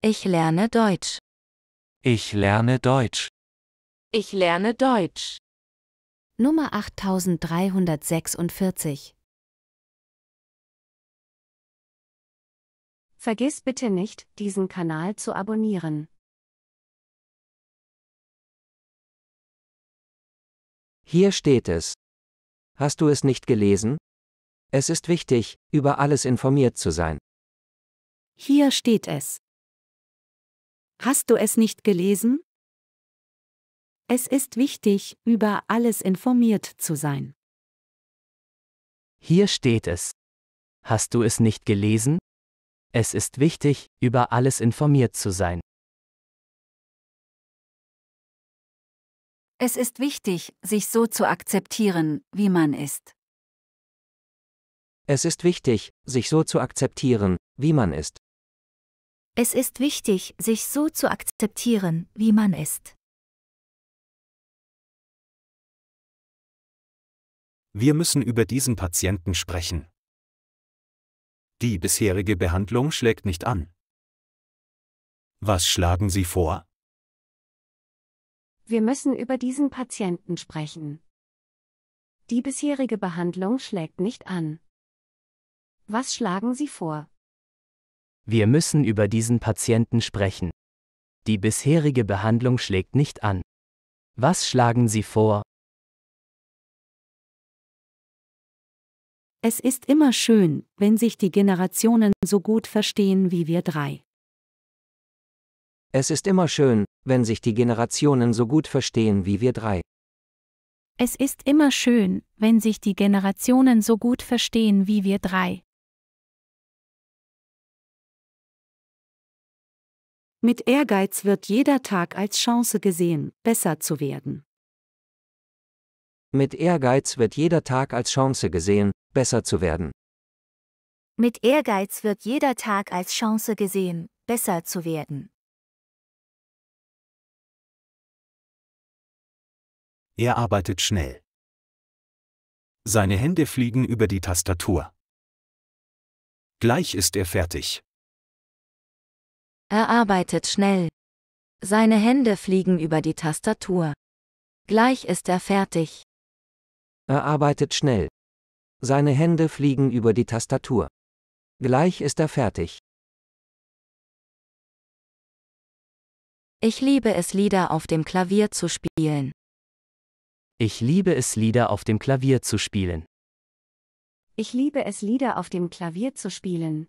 Ich lerne Deutsch. Ich lerne Deutsch. Ich lerne Deutsch. Nummer 8346 Vergiss bitte nicht, diesen Kanal zu abonnieren. Hier steht es. Hast du es nicht gelesen? Es ist wichtig, über alles informiert zu sein. Hier steht es. Hast du es nicht gelesen? Es ist wichtig, über alles informiert zu sein. Hier steht es. Hast du es nicht gelesen? Es ist wichtig, über alles informiert zu sein. Es ist wichtig, sich so zu akzeptieren, wie man ist. Es ist wichtig, sich so zu akzeptieren, wie man ist. Es ist wichtig, sich so zu akzeptieren, wie man ist. Wir müssen über diesen Patienten sprechen. Die bisherige Behandlung schlägt nicht an. Was schlagen Sie vor? Wir müssen über diesen Patienten sprechen. Die bisherige Behandlung schlägt nicht an. Was schlagen Sie vor? Wir müssen über diesen Patienten sprechen. Die bisherige Behandlung schlägt nicht an. Was schlagen Sie vor? Es ist immer schön, wenn sich die Generationen so gut verstehen wie wir drei. Es ist immer schön, wenn sich die Generationen so gut verstehen wie wir drei. Es ist immer schön, wenn sich die Generationen so gut verstehen wie wir drei. Mit Ehrgeiz wird jeder Tag als Chance gesehen, besser zu werden. Mit Ehrgeiz wird jeder Tag als Chance gesehen, besser zu werden. Mit Ehrgeiz wird jeder Tag als Chance gesehen, besser zu werden. Er arbeitet schnell. Seine Hände fliegen über die Tastatur. Gleich ist er fertig. Er arbeitet schnell. Seine Hände fliegen über die Tastatur. Gleich ist er fertig. Er arbeitet schnell. Seine Hände fliegen über die Tastatur. Gleich ist er fertig. Ich liebe es, Lieder auf dem Klavier zu spielen. Ich liebe es, Lieder auf dem Klavier zu spielen. Ich liebe es, Lieder auf dem Klavier zu spielen.